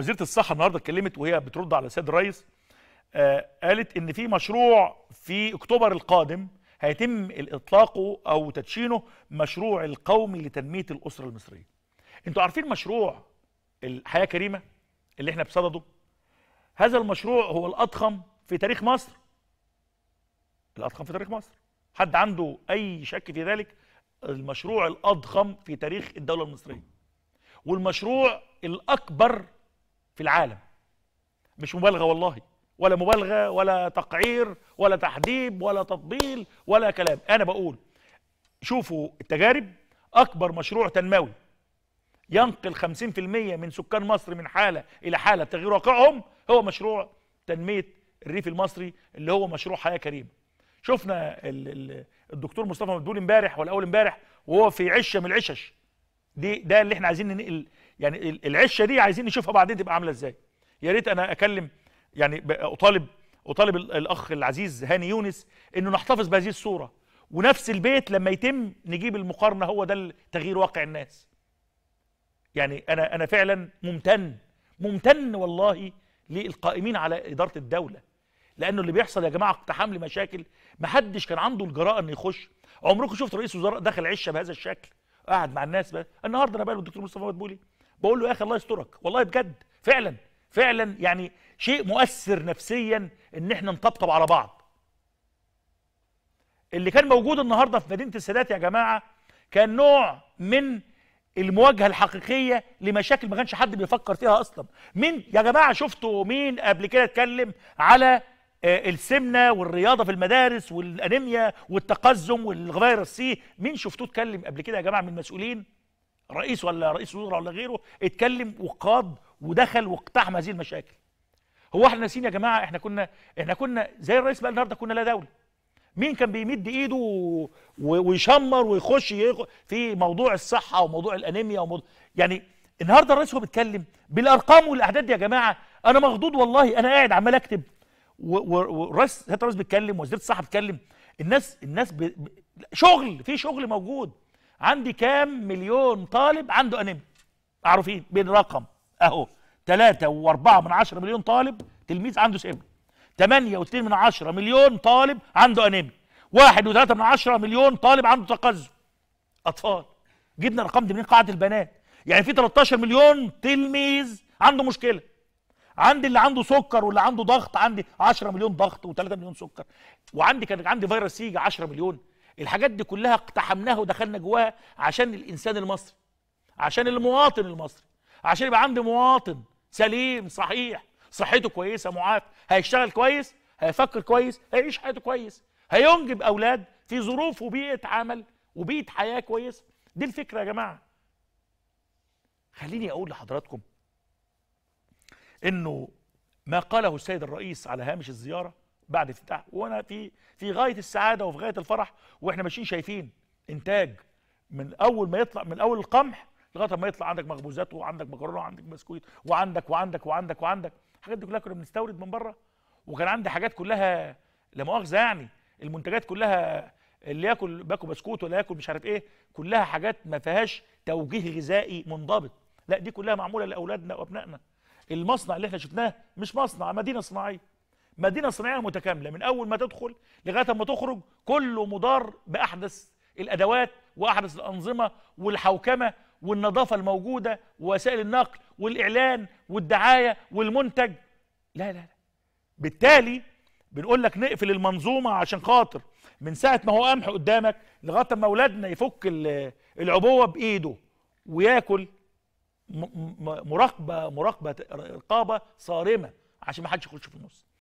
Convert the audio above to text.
وزيره الصحه النهارده اتكلمت وهي بترد على السيد الرئيس آه قالت ان في مشروع في اكتوبر القادم هيتم اطلاقه او تدشينه مشروع القومي لتنميه الاسره المصريه. انتوا عارفين مشروع الحياه كريمه اللي احنا بصدده؟ هذا المشروع هو الاضخم في تاريخ مصر. الاضخم في تاريخ مصر. حد عنده اي شك في ذلك؟ المشروع الاضخم في تاريخ الدوله المصريه. والمشروع الاكبر في العالم مش مبالغه والله ولا مبالغه ولا تقعير ولا تحديد ولا تطبيل ولا كلام انا بقول شوفوا التجارب اكبر مشروع تنموي ينقل 50% من سكان مصر من حاله الى حاله تغيير واقعهم هو مشروع تنميه الريف المصري اللي هو مشروع حياه كريمه شفنا الدكتور مصطفى مدبول امبارح ولا اول امبارح وهو في عشه من العشش دي ده اللي احنا عايزين ننقل يعني العشه دي عايزين نشوفها بعدين تبقى عامله ازاي يا ريت انا اكلم يعني اطالب اطالب الاخ العزيز هاني يونس انه نحتفظ بهذه الصوره ونفس البيت لما يتم نجيب المقارنه هو ده تغيير واقع الناس يعني انا انا فعلا ممتن ممتن والله للقائمين على اداره الدوله لانه اللي بيحصل يا جماعه اقتحام لمشاكل ما حدش كان عنده الجراءه انه يخش عمركم شفت رئيس وزراء دخل عشه بهذا الشكل قاعد مع الناس بقى النهارده انا بقى الدكتور مصطفى مدبولي بقول له يا اخي الله يسترك والله بجد فعلا فعلا يعني شيء مؤثر نفسيا ان احنا نطبطب على بعض اللي كان موجود النهارده في مدينه السادات يا جماعه كان نوع من المواجهه الحقيقيه لمشاكل ما كانش حد بيفكر فيها اصلا مين يا جماعه شفتوا مين قبل كده اتكلم على آه، السمنه والرياضه في المدارس والانيميا والتقزم والفيروس سي مين شفتوه اتكلم قبل كده يا جماعه من المسؤولين رئيس ولا رئيس وزراء ولا غيره اتكلم وقاد ودخل واقتحم هذه المشاكل هو احنا ناسيين يا جماعه احنا كنا احنا كنا زي الرئيس بقى النهارده كنا لا دوله مين كان بيمد ايده ويشمر ويخش في موضوع الصحه وموضوع الانيميا وموضوع يعني النهارده الرئيس هو بيتكلم بالارقام والاعداد يا جماعه انا مخضوض والله انا قاعد عمال اكتب والرئيس سياده الرئيس بيتكلم وزيره الصحه بتكلم الناس الناس ب... شغل في شغل موجود عندي كام مليون طالب عنده انيميا معروفين بين رقم اهو 3 و4 من 10 مليون طالب تلميذ عنده سم 8 و2 من 10 مليون طالب عنده انيميا 1 و3 من 10 مليون طالب عنده تقزم اطفال جبنا الرقم ده من قاعده البنات يعني في 13 مليون تلميذ عنده مشكله عندي اللي عنده سكر واللي عنده ضغط عندي 10 مليون ضغط و3 مليون سكر وعندي كان عندي فيروس سيجا 10 مليون الحاجات دي كلها اقتحمناها ودخلنا جواها عشان الانسان المصري عشان المواطن المصري عشان يبقى عندي مواطن سليم صحيح صحته كويسه معاف هيشتغل كويس هيفكر كويس هيعيش حياته كويس هينجب اولاد في ظروف وبيئه عمل وبيئه حياه كويسه دي الفكره يا جماعه خليني اقول لحضراتكم انه ما قاله السيد الرئيس على هامش الزياره بعد افتتاح وانا في في غايه السعاده وفي غايه الفرح واحنا ماشيين شايفين انتاج من اول ما يطلع من اول القمح لغايه ما يطلع عندك مخبوزات وعندك مكرونه وعندك بسكويت وعندك وعندك وعندك وعندك الحاجات دي كلها كنا بنستورد من بره وكان عندي حاجات كلها لا مؤاخذه يعني المنتجات كلها اللي ياكل باكو بسكوت ولا ياكل مش عارف ايه كلها حاجات ما فيهاش توجيه غذائي منضبط لا دي كلها معموله لاولادنا وابنائنا المصنع اللي احنا شفناه مش مصنع مدينه صناعيه مدينه صناعيه متكامله من اول ما تدخل لغايه ما تخرج كله مضار باحدث الادوات واحدث الانظمه والحوكمه والنظافه الموجوده ووسائل النقل والاعلان والدعايه والمنتج لا لا لا بالتالي بنقول لك نقفل المنظومه عشان خاطر من ساعه ما هو قمح قدامك لغايه ما اولادنا يفك العبوه بايده وياكل مراقبه مراقبه رقابه صارمه عشان ما حدش يخش في النص